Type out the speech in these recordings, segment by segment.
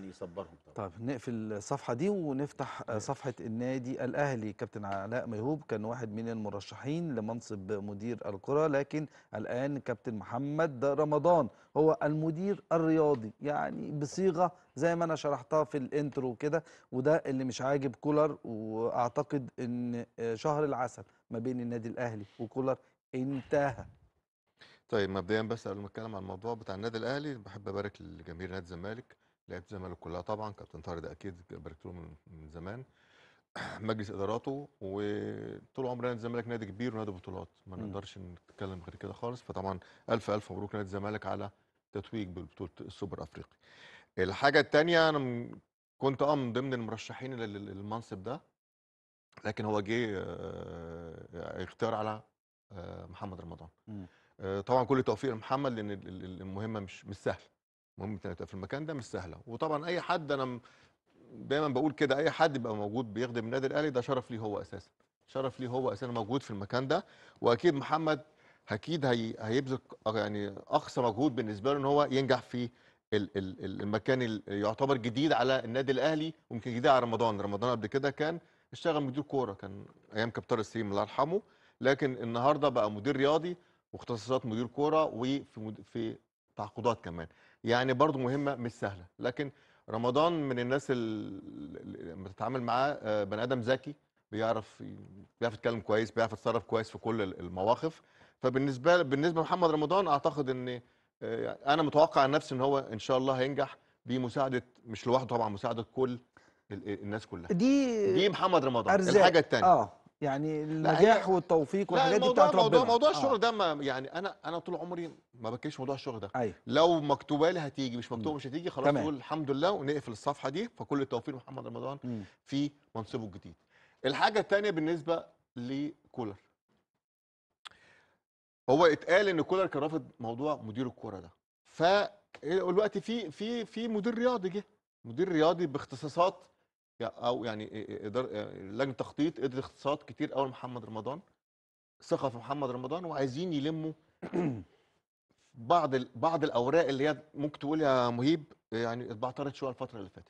يعني يصبرهم طبعا طيب نقفل الصفحه دي ونفتح صفحه النادي الاهلي كابتن علاء ميهوب كان واحد من المرشحين لمنصب مدير الكره لكن الان كابتن محمد رمضان هو المدير الرياضي يعني بصيغه زي ما انا شرحتها في الانترو كده وده اللي مش عاجب كولر واعتقد ان شهر العسل ما بين النادي الاهلي وكولر انتهى طيب مبدئيا بس قبل ما اتكلم عن الموضوع بتاع النادي الاهلي بحب ابارك لجماهير نادي الزمالك لعيبه الزمالك كلها طبعا كابتن طارق ده اكيد له من زمان مجلس اداراته وطول عمرنا الزمالك نادي كبير ونادي بطولات ما نقدرش نتكلم غير كده خالص فطبعا الف الف مبروك نادي الزمالك على تتويج ببطوله السوبر الافريقي الحاجه الثانيه انا كنت اه من ضمن المرشحين للمنصب ده لكن هو جه آه، اختيار على آه، محمد رمضان آه، طبعا كل التوفيق لمحمد لان المهمه مش مش سهله المهم في المكان ده مش سهله وطبعا اي حد انا دايما بقول كده اي حد يبقى موجود بيخدم النادي الاهلي ده شرف ليه هو اساسا شرف ليه هو اساسا موجود في المكان ده واكيد محمد اكيد هي هيبذل آه، يعني اقصى مجهود بالنسبه له ان هو ينجح في المكان اللي يعتبر جديد على النادي الاهلي ويمكن جديد على رمضان رمضان قبل كده كان اشتغل مدير كوره كان ايام كابتن سليم الله يرحمه لكن النهارده بقى مدير رياضي واختصاصات مدير كوره وفي في تعاقدات كمان يعني برضو مهمه مش سهله لكن رمضان من الناس اللي بتتعامل معاه آه، بني ادم ذكي بيعرف بيعرف يتكلم كويس بيعرف يتصرف كويس في كل المواقف فبالنسبه بالنسبه لمحمد رمضان اعتقد ان آه، يعني انا متوقع عن نفسي ان هو ان شاء الله هينجح بمساعده مش لوحده طبعا مساعده كل الناس كلها دي دي محمد رمضان أرزاق. الحاجه الثانيه آه. يعني النجاح والتوفيق والحاجات دي بتاعت ربنا موضوع موضوع الشغل آه. ده ما يعني انا انا طول عمري ما بتكلمش موضوع الشغل ده أيوه. لو مكتوبه لي هتيجي مش مكتوبه مش هتيجي خلاص نقول الحمد لله ونقفل الصفحه دي فكل التوفيق لمحمد رمضان م. في منصبه الجديد الحاجه الثانيه بالنسبه لكولر هو اتقال ان كولر كان رافض موضوع مدير الكوره ده فالوقت في في في مدير رياضي جه مدير رياضي باختصاصات او يعني آه، لجنه تخطيط قدرت اقتصاد كتير قوي محمد رمضان ثقه في محمد رمضان وعايزين يلموا بعض بعض الاوراق اللي هي ممكن تقول يا مهيب يعني اتبعترت شويه الفتره اللي فاتت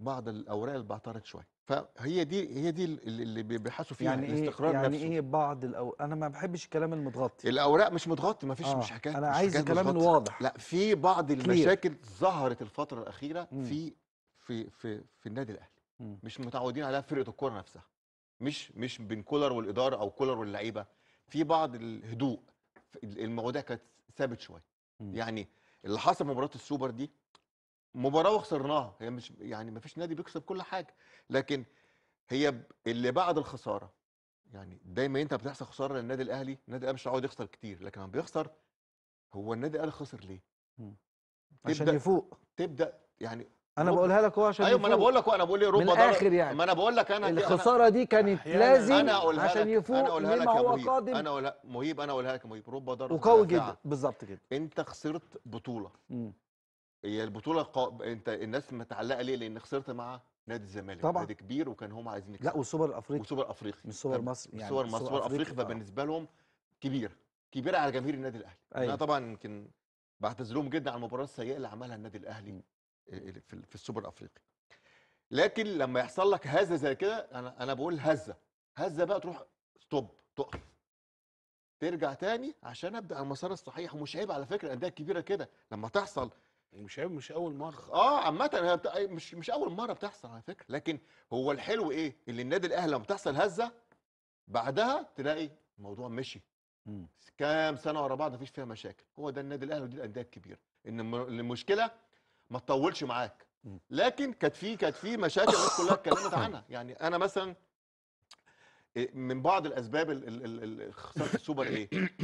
بعض الاوراق اللي اتبعترت شويه فهي دي هي دي اللي بيبحثوا فيها يعني إيه، الاستقرار يعني نفسه يعني ايه بعض الأو... انا ما بحبش الكلام المتغطي الاوراق مش متغطي ما فيش آه. مش حكايه انا مش عايز الكلام الواضح لا في بعض المشاكل ظهرت الفتره الاخيره مم. في في في في النادي الاهلي إمم. مش متعودين عليها فرقه الكوره نفسها مش مش بين كولر والاداره او كولر واللعيبه في بعض الهدوء المواضيع كانت ثابت شويه إمم. يعني اللي حصل في مباراه السوبر دي مباراه وخسرناها هي مش يعني ما فيش نادي بيكسب كل حاجه لكن هي اللي بعد الخساره يعني دايما انت بتحصل خساره للنادي الاهلي النادي الاهلي مش عاوز يخسر كتير لكن لما بيخسر هو النادي الاهلي خسر ليه؟ إمم. عشان يفوق تبدا يعني انا بقولها لك هو عشان ايوه ما انا بقول لك انا بقول ايه ربما ضرر يعني ما انا بقول لك انا الخساره دي كانت يعني لازم أنا عشان يفوق أنا أقولها لما هو مهيب. قادم انا اقولها مهيب انا اقولها لك مهيب رب ضرر وقوي جدا بالظبط كده انت خسرت بطوله هي البطوله قا... انت الناس متعلقه ليه لان خسرت مع نادي الزمالك طبعا نادي كبير وكان هم عايزين يكسبوا لا والسوبر الافريقي والسوبر الافريقي مش سوبر مصر يعني سوبر مصر سوبر افريقي فبالنسبه لهم كبيره كبيره على جماهير النادي الاهلي أيوة. انا طبعا يمكن بعتذر لهم جدا على المباراه السيئه اللي عملها النادي الاهلي في السوبر الافريقي لكن لما يحصل لك هزه زي كده انا انا بقول هزه هزه بقى تروح ستوب تقف ترجع تاني عشان ابدا المسار الصحيح ومش عيب على فكره الانديه الكبيره كده لما تحصل مش عيب مش اول مره اه عامه مش مش اول مره بتحصل على فكره لكن هو الحلو ايه اللي النادي الاهلي لما بتحصل هزه بعدها تلاقي الموضوع مشي كام سنه ورا بعض مفيش فيها مشاكل هو ده النادي الاهلي ودي الانديه الكبيره ان المشكله ما تطولش معاك لكن كانت في كانت في مشاكل الناس كلها اتكلمت عنها يعني انا مثلا إيه، من بعض الاسباب خساره السوبر ايه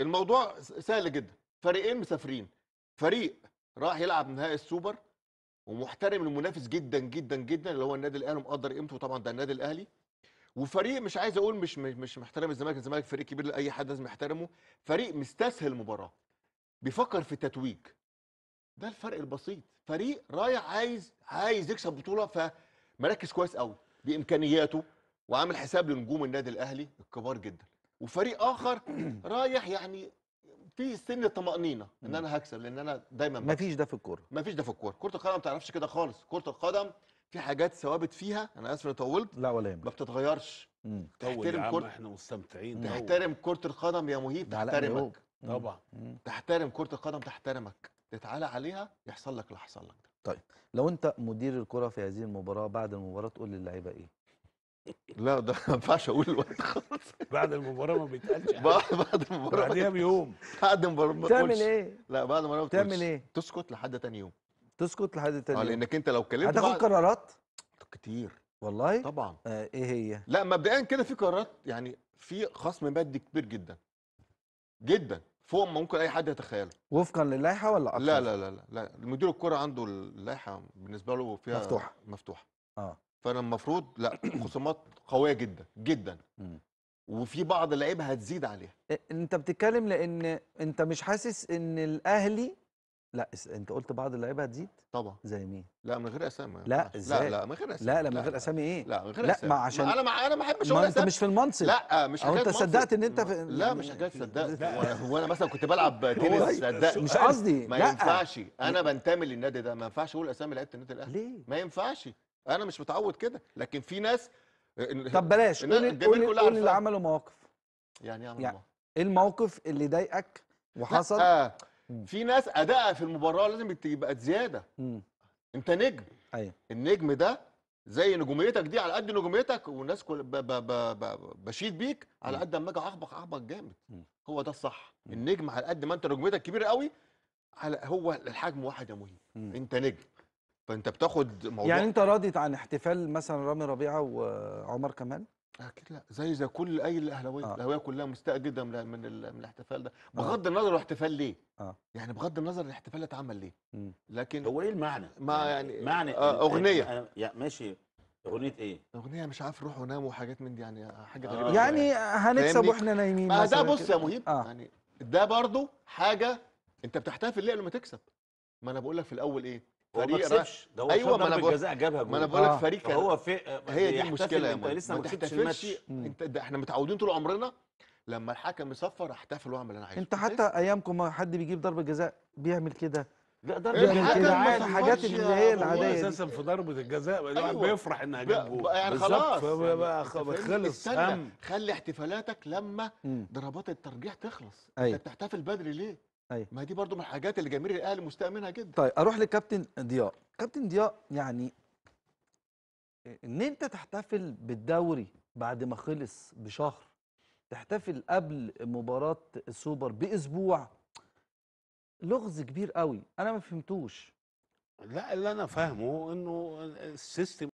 الموضوع سهل جدا فريقين مسافرين فريق راح يلعب نهائي السوبر ومحترم المنافس جدا جدا جدا اللي هو النادي الاهلي مقدر قيمته طبعا ده النادي الاهلي وفريق مش عايز اقول مش مش محترم الزمالك الزمالك فريق كبير لاي حد لازم يحترمه فريق مستسهل المباراه بيفكر في التتويج ده الفرق البسيط فريق رايح عايز عايز يكسب بطوله فمركز كويس قوي بامكانياته وعامل حساب لنجوم النادي الاهلي الكبار جدا وفريق اخر رايح يعني في سن الطمانينه ان انا هكسب لان انا دايما ما مفيش ده في الكوره مفيش ده في الكوره كره القدم ما تعرفش كده خالص كره القدم في حاجات ثوابت فيها انا اسف اني طولت لا ولا يهمك ما بتتغيرش تحترم كره احنا مستمتعين تحترم كره القدم يا مهيب تحترمك طبعا تحترم كره القدم تحترمك تتعالى عليها يحصل لك اللي حصل لك ده طيب لو انت مدير الكره في هذه المباراه بعد المباراه تقول للعيبه ايه لا ده ما ينفعش اقول الوقت خالص بعد المباراه ما بيتقالش بعد المباراه بعديها بيوم بعد المباراه ما تعمل ايه لا بعد المباراه تعمل ايه تسكت لحد تاني يوم تسكت لحد تاني آه، يوم اه لانك انت لو اتكلمت هتاخد قرارات كتير والله طبعا آه ايه هي لا مبدئيا كده في قرارات يعني في خصم مادي كبير جدا جدا فوق ما ممكن اي حد يتخيله وفقا للائحه ولا أكثر؟ لا لا لا لا, لا. مدير الكره عنده اللائحه بالنسبه له فيها مفتوحه مفتوحه اه فانا المفروض لا خصومات قويه جدا جدا م. وفي بعض اللعيبه هتزيد عليها انت بتتكلم لان انت مش حاسس ان الاهلي لا انت قلت بعض اللعيبه هتزيد طبعا زي مين لا من غير اسامي لا ازاي لا لا من غير اسامي لا لا من غير اسامي ايه لا من غير لا اسامي ما عشان ما انا ما انا ما بحبش اقول انت مش في المنصب لا آه، مش حكايه انت صدقت ان انت في... لا مش حكايه صدقت هو انا مثلا كنت بلعب تنس صدقت مش قصدي ما ينفعش انا بنتمي للنادي ده ما ينفعش اقول اسامي لعيبه النادي الاهلي ليه ما ينفعش انا مش متعود كده لكن في ناس آه، طب بلاش قول اللي عملوا مواقف يعني ايه عملوا يعني مواقف ايه الموقف اللي ضايقك وحصل آه. في ناس ادائها في المباراه لازم يبقى زياده انت نجم ايوه النجم ده زي نجوميتك دي على قد نجوميتك والناس كل ب ب ب ب بشيد بيك على قد ما اجي احبط احبط جامد هو ده الصح النجم على قد ما انت نجوميتك كبيره قوي على هو الحجم واحد يا مهيب انت نجم فانت بتاخد موضوع يعني انت راضي عن احتفال مثلا رامي ربيعه وعمر كمال اكيد لا زي زي كل اي الاهلاويه آه. الاهلاويه كلها مستاء جدا من من, من الاحتفال ده بغض آه. النظر هو احتفال ليه آه. يعني بغض النظر الاحتفال اتعمل ليه لكن هو ايه المعنى ما يعني, يعني، معنى آه إيه؟ اغنيه يعني أنا يعني ماشي اغنيه ايه اغنيه مش عارف روح ونام وحاجات من دي يعني حاجه آه. غريبه آه. يعني هنكسب واحنا نايمين ما ده بص يا مهيب آه. يعني ده برضو حاجه انت بتحتفل ليه لما تكسب ما انا بقول لك في الاول ايه فريق راش ده هو ايوه ما انا بقول الجزاء جابها ما انا بقول لك آه. فريق هو في هي دي المشكله انت لسه ما تحتفلش الماتش انت احنا متعودين طول عمرنا لما الحكم يصفر احتفل واعمل اللي انا عايزه انت حتى ايامكم ما حد بيجيب ضربه جزاء بيعمل كده لا ضربه جزاء عادي الحاجات اللي هي العاديه اساسا في ضربه الجزاء أيوة. بيفرح انها جاب يعني خلاص بقى يعني خلص خلي احتفالاتك لما ضربات الترجيح تخلص انت أيوة. بتحتفل بدري ليه أيوة. ما دي برضو من الحاجات اللي جماهير الاهلي مستاء منها جدا طيب اروح للكابتن ضياء كابتن ضياء يعني ان انت تحتفل بالدوري بعد ما خلص بشهر تحتفل قبل مباراه السوبر باسبوع لغز كبير قوي انا ما فهمتوش لا اللي انا فاهمه انه السيستم